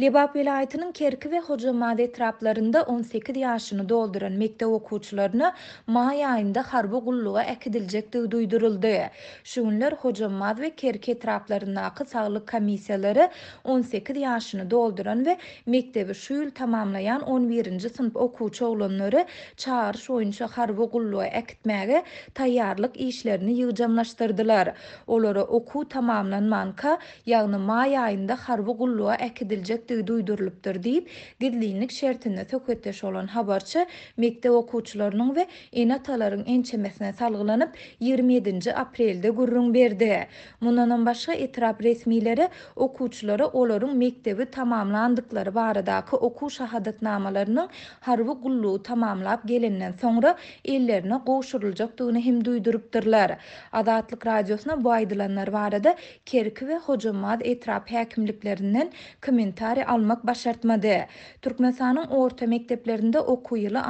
Lebab vilayetinin kerki ve hocamad etraplarında 18 yaşını dolduran mekte okuçlarına may ayında harbi kulluğa ekidilecek de duyduruldu. Şunlar hocamad ve kerki etraplarının akı sağlık komisyaları 18 yaşını dolduran ve mektevi şuyul tamamlayan 11. sınıf okuç oğlanları çağırış oyuncu harbi kulluğa ekitmeğe tayyarlık işlerini yığcamlaştırdılar. Olara oku tamamlanmanka yağını may ayında harbi kulluğa ekidilecek ýetdigi duýdurylypdyr diýip gidlinlik şertinde töketdeş olan habarçy mekde okuwçylarynyň we enataların ençemesine salgylanyp 27-nji aprelde gurrun berdi. Mundanam başga etrap resmileri okuwçylara olaryň mektebi tamamlandyklary baradaky okuw şahadatnamalarynyň harwy gullugy tamamlap gelenden soňra ellerine goşurulacakdygyny hem duýdurypdyrlar. Adatlyk radiosuna bu aýdylanlar barada Kerki we Hojamat etrap häkimliklerinden kommentar almak başartmadı. Türkmenistan'ın orta mekteplerinde oku yılı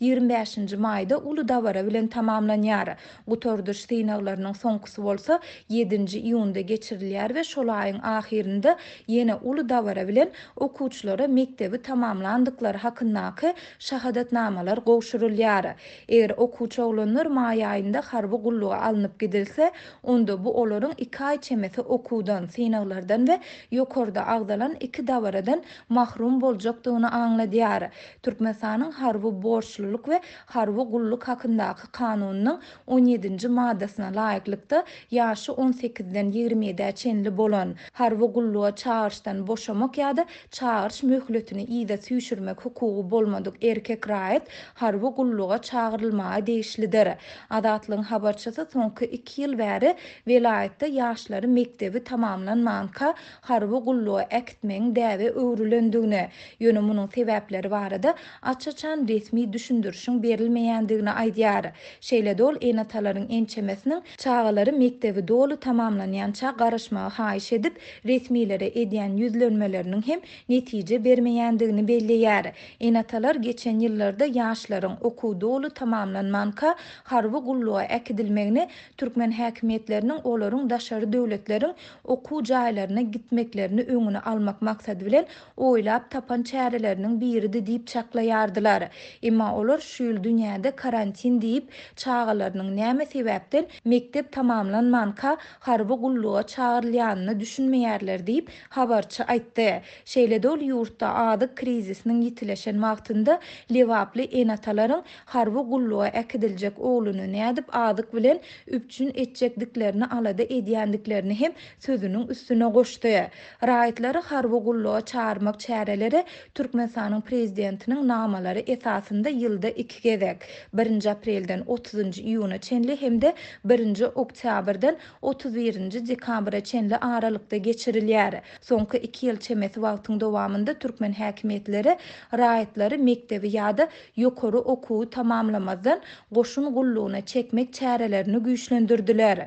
25 mayda ulu davara bilen tamamlanyar. Bu tordur sinavlarının sonkısı olsa 7-ci iyunda geçirilyar ve şolayın ahirinde yeni ulu davara bilen okuçlara mektebi tamamlandıkları hakkındaki şahadatnamalar goşurulyar. Eğer okuç oğlanır may ayında harbi kulluğa alınıp gidilse onda bu olorun 2 çemesi okudan sinavlardan ve yokorda ağdalan iki davaradan mahrum boljakdyny anla diary. Türkmen harvu borçluluk we harwi gulluk hakkindaky kanunyny 17-nji maddasyna laiklikde 18-den 27-çeenli bolan harwi gullu çargsdan da eda çargs möhletyny iide düşürmek hukugu bolmadyk erkek raýat harwi gulluga çağırylma adişleder. Adatlyň habarçası tenki 2 ýyl we velaytta velayeti ýaşlary mektebi tamamlanmanka harwi gulluga äket dəvi däwe öwrülendigine, ýöne munyň sebäpleri barada açyçan resmi düşündürüşiň berilmeýändigine aýdýar. Şeýle dol enataların ençemesiniň çağaları mektebi dolu çağ garaşmagy haýyş edip resmilere edýän ýüzlenmeleriniň hem netije bermeýändigini belleýär. Enatalar geçen ýyllarda ýaşlaryň okuw dolu tamamlanmanka harwy gullugy äkidilmegini türkmen häkimetleriniň olaryň daşary döwletleriň okuw jaýlaryna gitmeklerini öňüne almakma maksadı bilen oylap tapan çərilərinin biridi deyip çaklayardılar. İmma olur şüül dünyada karantin deyip çağalarının nəmi sebəbdir mektib tamamlan manka harbi qulluğa düşünmeýärler düşünməyərlər deyip aýtdy. Şeýle dol yurtta adı krizisinin yitiləşən wagtynda levapli enataların harbi gulluga äkidiljek oğlunu nädip adıq bilen üpçün etcəkdiklərini alada ediyəndiklərini hem sözünün üstüne goşdy. Raitlari har bu gullo çağırmak çərələri Türkmenistanın prezidentinin namaları esasında yılda iki gedek. 1. apreldən 30. iyuna çenli hem de 1. oktyabrdan 31. dekabra çenli aralıkta geçirilyari. Sonki iki yıl çemesi vaqtın Türkmen hakimiyetleri rayetleri mektevi ya da yokoru oku tamamlamadan goşun gulluğuna çekmek çərələrini güçlendirdiləri.